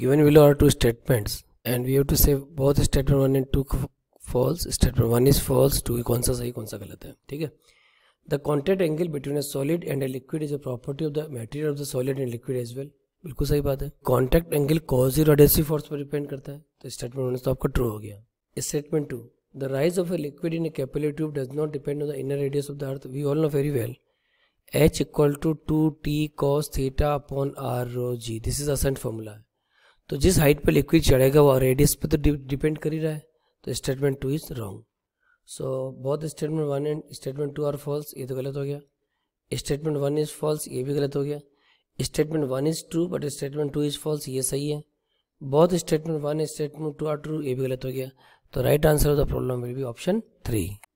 Given below are two statements and we have to say both statement one and two false. Statement one is false, two कौन सा सही कौन सा गलत है ठीक है the contact angle between a solid and a liquid is a property of the material of the solid and liquid as well बिल्कुल सही बात है contact angle cohesive adhesive force पर डिपेंड करता है तो स्टेटमेंट वन तो आपका ट्रू हो गया statement two the rise of a liquid in a capillary tube does not depend on the inner radius of the earth we all know very well H equal to two T cos theta upon R rho G this is ascent formula है तो जिस height पे liquid चढ़ेगा वो radius पे तो depend कर ही रहा है तो statement two is wrong so बहुत statement one and statement two are false ये तो गलत हो गया स्टेटमेंट वन इज़ फॉल्स ये भी गलत हो गया statement one is true but statement two is false ये सही है बहुत statement one statement two are true ये भी गलत हो गया तो right answer of the problem will be option three